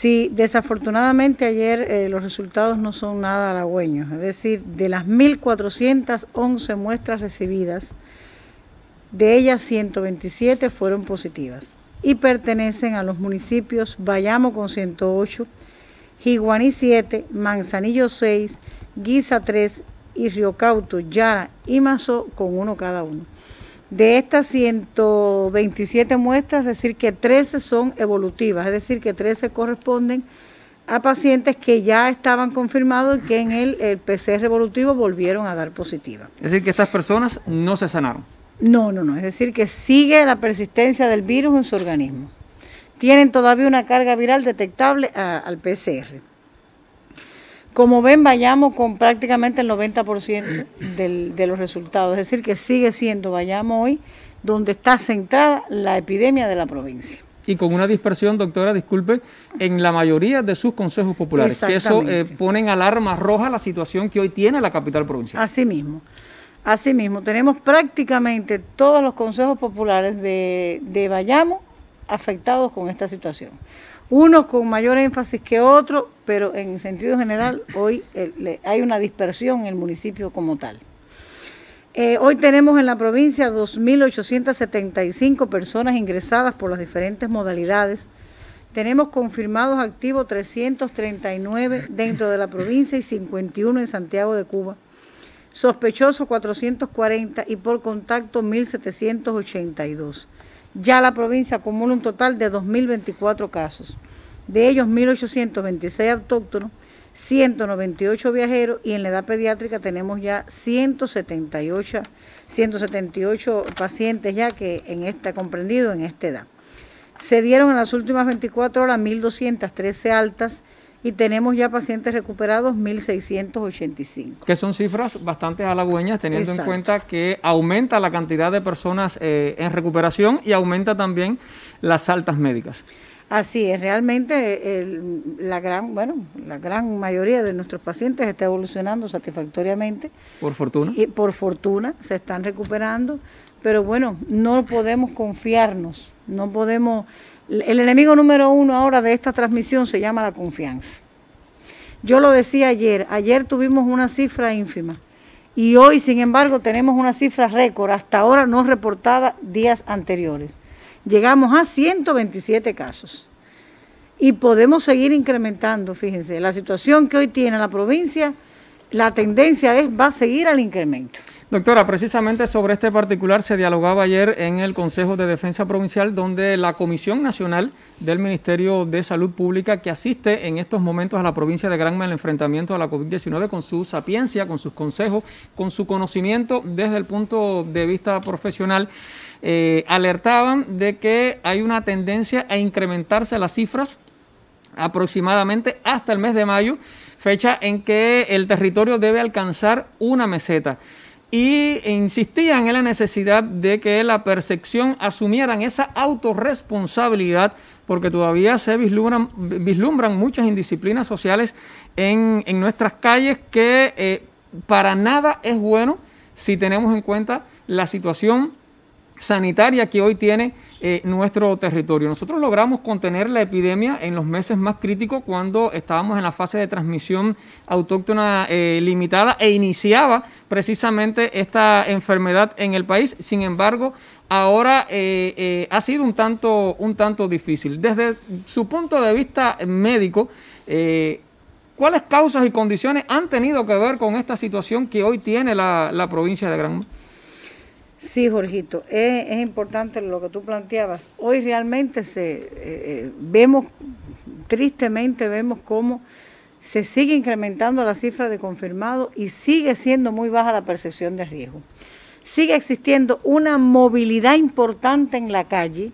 Sí, desafortunadamente ayer eh, los resultados no son nada halagüeños. Es decir, de las 1.411 muestras recibidas, de ellas 127 fueron positivas y pertenecen a los municipios Bayamo con 108, Jiguaní 7, Manzanillo 6, Guisa 3 y Riocauto, Yara y Mazo con uno cada uno. De estas 127 muestras, es decir que 13 son evolutivas, es decir que 13 corresponden a pacientes que ya estaban confirmados y que en el, PCR evolutivo volvieron a dar positiva. Es decir que estas personas no se sanaron. No, no, no, es decir que sigue la persistencia del virus en su organismo. Tienen todavía una carga viral detectable al PCR. Como ven, vayamos con prácticamente el 90% de los resultados, es decir, que sigue siendo vayamos hoy donde está centrada la epidemia de la provincia y con una dispersión, doctora, disculpe, en la mayoría de sus consejos populares, que eso eh, pone en alarma roja la situación que hoy tiene la capital provincial. Así mismo, así mismo, tenemos prácticamente todos los consejos populares de, de Bayamo afectados con esta situación. Uno con mayor énfasis que otro, pero en sentido general hoy eh, hay una dispersión en el municipio como tal. Eh, hoy tenemos en la provincia 2.875 personas ingresadas por las diferentes modalidades. Tenemos confirmados activos 339 dentro de la provincia y 51 en Santiago de Cuba. Sospechosos 440 y por contacto 1.782. Ya la provincia acumula un total de 2.024 casos. De ellos, 1.826 autóctonos, 198 viajeros y en la edad pediátrica tenemos ya 178, 178 pacientes ya que en esta comprendido en esta edad. Se dieron en las últimas 24 horas 1.213 altas, y tenemos ya pacientes recuperados 1.685. Que son cifras bastante halagüeñas teniendo en cuenta que aumenta la cantidad de personas eh, en recuperación y aumenta también las altas médicas. Así es, realmente la gran, bueno, la gran mayoría de nuestros pacientes está evolucionando satisfactoriamente. Por fortuna. Y por fortuna se están recuperando, pero bueno, no podemos confiarnos, no podemos el enemigo número uno ahora de esta transmisión se llama la confianza. Yo lo decía ayer, ayer tuvimos una cifra ínfima y hoy, sin embargo, tenemos una cifra récord, hasta ahora no reportada días anteriores. Llegamos a 127 casos y podemos seguir incrementando, fíjense, la situación que hoy tiene la provincia la tendencia es va a seguir al incremento. Doctora, precisamente sobre este particular se dialogaba ayer en el Consejo de Defensa Provincial, donde la Comisión Nacional del Ministerio de Salud Pública, que asiste en estos momentos a la provincia de Granma en el enfrentamiento a la COVID-19 con su sapiencia, con sus consejos, con su conocimiento desde el punto de vista profesional, eh, alertaban de que hay una tendencia a incrementarse las cifras aproximadamente hasta el mes de mayo, fecha en que el territorio debe alcanzar una meseta. Y insistían en la necesidad de que la percepción asumieran esa autorresponsabilidad, porque todavía se vislumbran, vislumbran muchas indisciplinas sociales en, en nuestras calles que eh, para nada es bueno si tenemos en cuenta la situación sanitaria que hoy tiene eh, nuestro territorio. Nosotros logramos contener la epidemia en los meses más críticos cuando estábamos en la fase de transmisión autóctona eh, limitada e iniciaba precisamente esta enfermedad en el país. Sin embargo, ahora eh, ha sido un tanto, un tanto difícil. Desde su punto de vista médico, ¿cuáles causas y condiciones han tenido que ver con esta situación que hoy tiene la, la provincia de Gran Sí, Jorgito, es, importante lo que tú planteabas. Hoy realmente se eh, eh, vemos, tristemente vemos cómo se sigue incrementando la cifra de confirmados y sigue siendo muy baja la percepción de riesgo. Sigue existiendo una movilidad importante en la calle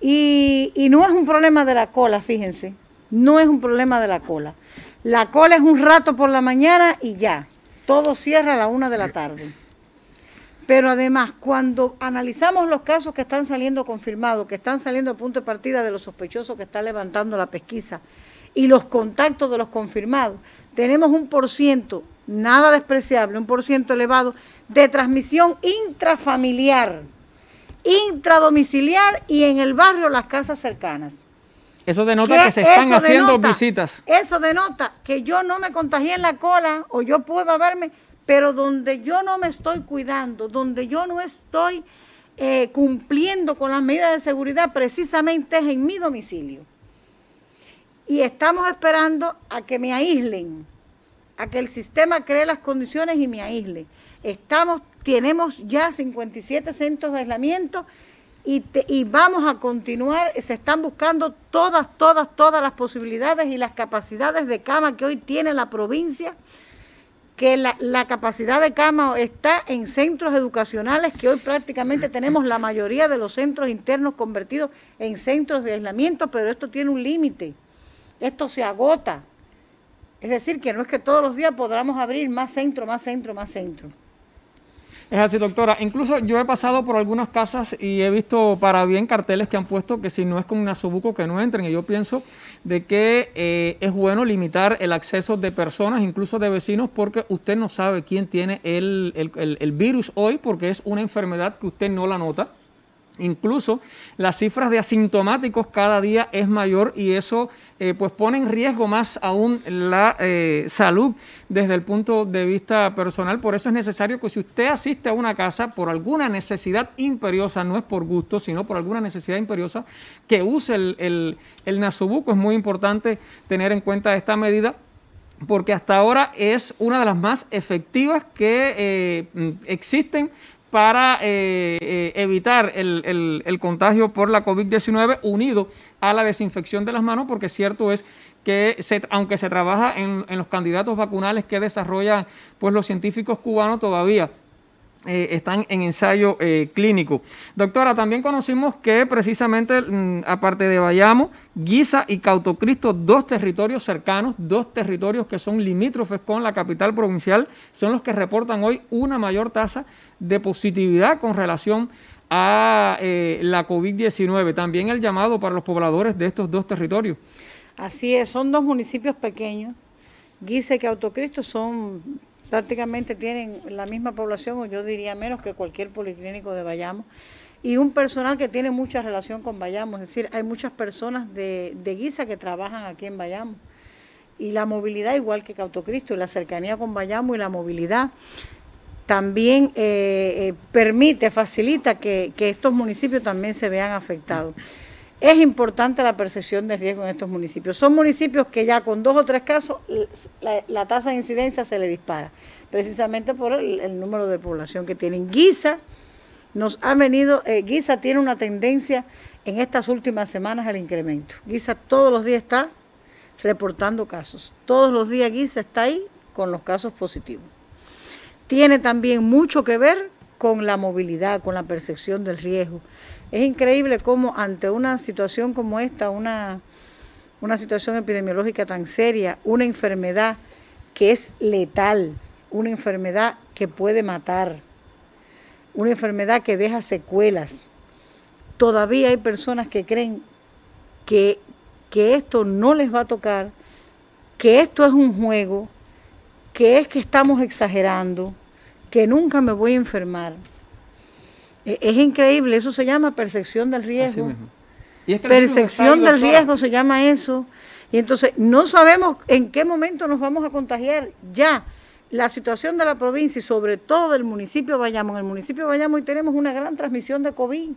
y, y no es un problema de la cola, fíjense, no es un problema de la cola. La cola es un rato por la mañana y ya, todo cierra a la una de la tarde. Pero además, cuando analizamos los casos que están saliendo confirmados, que están saliendo a punto de partida de los sospechosos que está levantando la pesquisa y los contactos de los confirmados, tenemos un por ciento, nada despreciable, un por ciento elevado de transmisión intrafamiliar, intradomiciliar y en el barrio las casas cercanas. Eso denota que, se están haciendo visitas. Eso denota que yo no me contagié en la cola o yo puedo haberme pero donde yo no me estoy cuidando, donde yo no estoy eh, cumpliendo con las medidas de seguridad, precisamente es en mi domicilio. Y estamos esperando a que me aíslen, a que el sistema cree las condiciones y me aísle. Estamos, tenemos ya 57 centros de aislamiento y, y, vamos a continuar, se están buscando todas, todas, todas las posibilidades y las capacidades de cama que hoy tiene la provincia que la, capacidad de cama está en centros educacionales, que hoy prácticamente tenemos la mayoría de los centros internos convertidos en centros de aislamiento, pero esto tiene un límite, esto se agota. Es decir, que no es que todos los días podamos abrir más centro, más centro, más centro. Es así, doctora. Incluso yo he pasado por algunas casas y he visto para bien carteles que han puesto que si no es con un que no entren. Y yo pienso de que eh, es bueno limitar el acceso de personas, incluso de vecinos, porque usted no sabe quién tiene el, el virus hoy, porque es una enfermedad que usted no la nota Incluso las cifras de asintomáticos cada día es mayor y eso eh, pues pone en riesgo más aún la eh, salud desde el punto de vista personal. Por eso es necesario que si usted asiste a una casa por alguna necesidad imperiosa, no es por gusto, sino por alguna necesidad imperiosa, que use el, el, Es muy importante tener en cuenta esta medida porque hasta ahora es una de las más efectivas que eh, mm, existen para eh, eh, evitar el, contagio por la COVID-19 unido a la desinfección de las manos, porque cierto es que aunque se trabaja en, en los candidatos vacunales que desarrollan pues, los científicos cubanos, todavía eh, están en ensayo eh, clínico. Doctora, también conocimos que precisamente, mm, aparte de Bayamo, Guisa y Cautocristo, dos territorios cercanos, dos territorios que son limítrofes con la capital provincial, son los que reportan hoy una mayor tasa de positividad con relación a eh, la COVID-19. También el llamado para los pobladores de estos dos territorios. Así es, son dos municipios pequeños. Guisa y Cautocristo son Prácticamente tienen la misma población, o yo diría menos que cualquier policlínico de Bayamo. Y un personal que tiene mucha relación con Bayamo, es decir, hay muchas personas de, Guisa que trabajan aquí en Bayamo. Y la movilidad, igual que Cautocristo, y la cercanía con Bayamo y la movilidad también eh, eh, permite, facilita que, que, estos municipios también se vean afectados. Es importante la percepción de riesgo en estos municipios. Son municipios que ya con dos o tres casos la, tasa de incidencia se le dispara, precisamente por el, número de población que tienen. Guisa nos ha venido, eh, Guisa tiene una tendencia en estas últimas semanas al incremento. Guisa todos los días está reportando casos. Todos los días Guisa está ahí con los casos positivos. Tiene también mucho que ver con la movilidad, con la percepción del riesgo. Es increíble cómo ante una situación como esta, una, una situación epidemiológica tan seria, una enfermedad que es letal, una enfermedad que puede matar, una enfermedad que deja secuelas. Todavía hay personas que creen que, que esto no les va a tocar, que esto es un juego, que es que estamos exagerando, que nunca me voy a enfermar. Eh, es increíble, eso se llama percepción del riesgo. Y percepción del riesgo se llama eso. Y entonces no sabemos en qué momento nos vamos a contagiar. Ya la situación de la provincia y sobre todo del municipio vayamos, En el municipio de y tenemos una gran transmisión de COVID.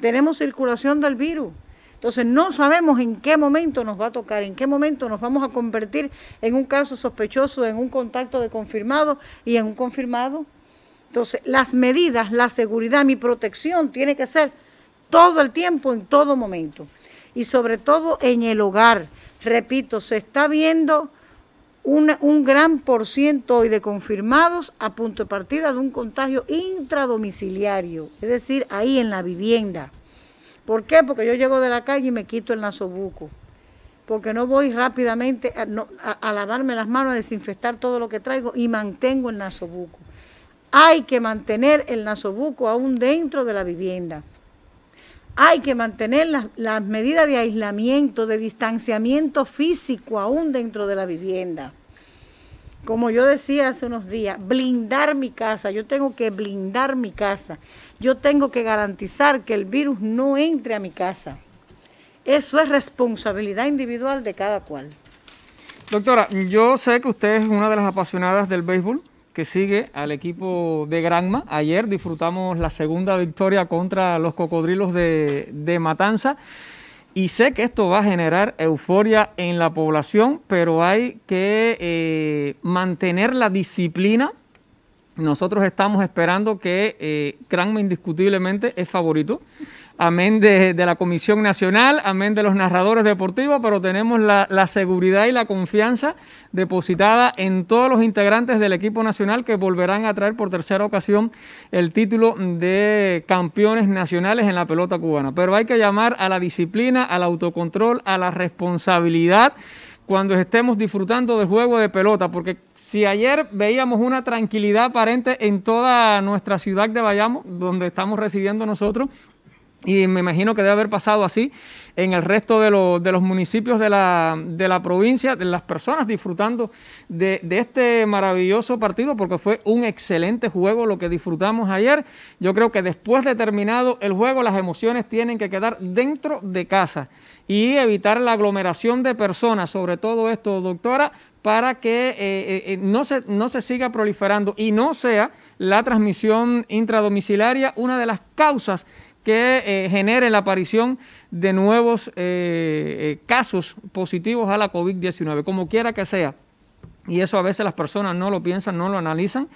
Tenemos circulación del virus. Entonces no sabemos en qué momento nos va a tocar, en qué momento nos vamos a convertir en un caso sospechoso, en un contacto de confirmado y en un confirmado entonces, las medidas, la seguridad, mi protección tiene que ser todo el tiempo, en todo momento. Y sobre todo en el hogar. Repito, se está viendo un gran por ciento hoy de confirmados a punto de partida de un contagio intradomiciliario, es decir, ahí en la vivienda. ¿Por qué? Porque yo llego de la calle y me quito el nasobuco. Porque no voy rápidamente a, lavarme las manos, a desinfectar todo lo que traigo y mantengo el nasobuco. Hay que mantener el nasobuco aún dentro de la vivienda. Hay que mantener las, las medidas de aislamiento, de distanciamiento físico aún dentro de la vivienda. Como yo decía hace unos días, blindar mi casa. Yo tengo que blindar mi casa. Yo tengo que garantizar que el virus no entre a mi casa. Eso es responsabilidad individual de cada cual. Doctora, yo sé que usted es una de las apasionadas del béisbol que sigue al equipo de Granma. Ayer disfrutamos la segunda victoria contra los cocodrilos de, Matanza. Y sé que esto va a generar euforia en la población, pero hay que eh, mantener la disciplina. Nosotros estamos esperando que eh, Granma indiscutiblemente es favorito amén de, la Comisión Nacional, amén de los narradores deportivos, pero tenemos la, la, seguridad y la confianza depositada en todos los integrantes del equipo nacional que volverán a traer por tercera ocasión el título de campeones nacionales en la pelota cubana. Pero hay que llamar a la disciplina, al autocontrol, a la responsabilidad cuando estemos disfrutando del juego de pelota, porque si ayer veíamos una tranquilidad aparente en toda nuestra ciudad de Bayamo, donde estamos residiendo nosotros, y me imagino que debe haber pasado así en el resto de, los municipios de la, provincia, de las personas disfrutando de, este maravilloso partido, porque fue un excelente juego lo que disfrutamos ayer. Yo creo que después de terminado el juego, las emociones tienen que quedar dentro de casa y evitar la aglomeración de personas, sobre todo esto, doctora, para que eh, eh, eh, no, se, no se siga proliferando y no sea la transmisión intradomiciliaria una de las causas que eh, genere la aparición de nuevos eh, eh, casos positivos a la COVID-19, como quiera que sea. Y eso a veces las personas no lo piensan, no lo analizan.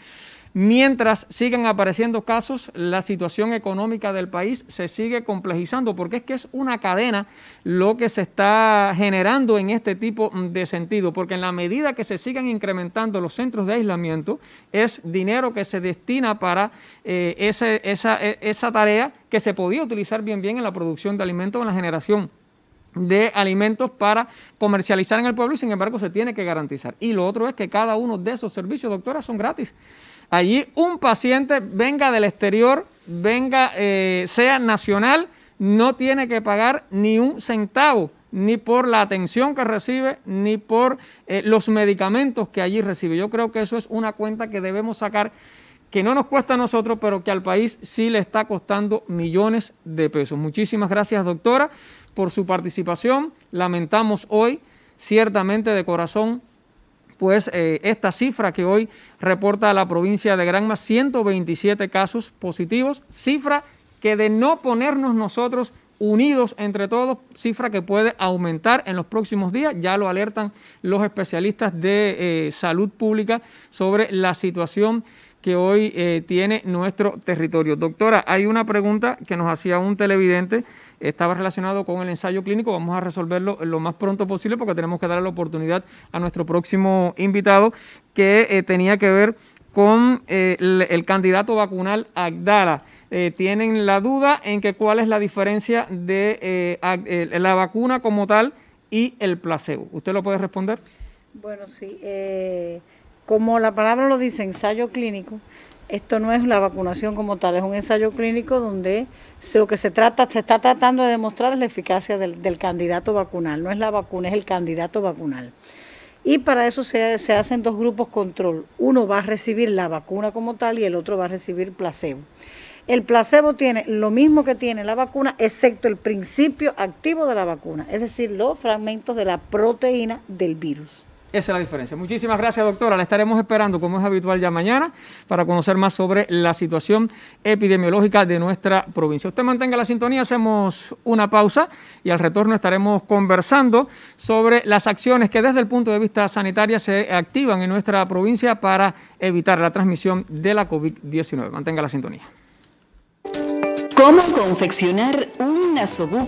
Mientras sigan apareciendo casos, la situación económica del país se sigue complejizando porque es que es una cadena lo que se está generando en este tipo de sentido, porque en la medida que se sigan incrementando los centros de aislamiento, es dinero que se destina para eh, esa, e, esa tarea que se podía utilizar bien bien en la producción de alimentos, en la generación de alimentos para comercializar en el pueblo y sin embargo se tiene que garantizar. Y lo otro es que cada uno de esos servicios, doctora, son gratis allí un paciente venga del exterior, venga, eh, sea nacional, no tiene que pagar ni un centavo ni por la atención que recibe, ni por eh, los medicamentos que allí recibe. Yo creo que eso es una cuenta que debemos sacar, que no nos cuesta a nosotros, pero que al país sí le está costando millones de pesos. Muchísimas gracias, doctora, por su participación. Lamentamos hoy, ciertamente de corazón, pues eh, esta cifra que hoy reporta la provincia de Granma, 127 casos positivos, cifra que de no ponernos nosotros unidos entre todos, cifra que puede aumentar en los próximos días. Ya lo alertan los especialistas de eh, salud pública sobre la situación que hoy eh, tiene nuestro territorio. Doctora, hay una pregunta que nos hacía un televidente, estaba relacionado con el ensayo clínico, vamos a resolverlo lo más pronto posible porque tenemos que dar la oportunidad a nuestro próximo invitado que eh, tenía que ver con eh, el, candidato vacunal Agdala. tienen la duda en que cuál es la diferencia de la vacuna como tal y el placebo. ¿Usted lo puede responder? Bueno, sí. Como la palabra lo dice, ensayo clínico, esto no es la vacunación como tal, es un ensayo clínico donde lo que se trata, se está tratando de demostrar la eficacia del, candidato vacunal, no es la vacuna, es el candidato vacunal. Y para eso se, hacen dos grupos control. Uno va a recibir la vacuna como tal y el otro va a recibir placebo. El placebo tiene lo mismo que tiene la vacuna, excepto el principio activo de la vacuna, es decir, los fragmentos de la proteína del virus. Esa es la diferencia. Muchísimas gracias, doctora. La estaremos esperando, como es habitual, ya mañana para conocer más sobre la situación epidemiológica de nuestra provincia. Usted mantenga la sintonía, hacemos una pausa y al retorno estaremos conversando sobre las acciones que desde el punto de vista sanitario se activan en nuestra provincia para evitar la transmisión de la COVID-19. Mantenga la sintonía. ¿Cómo confeccionar un asobuco?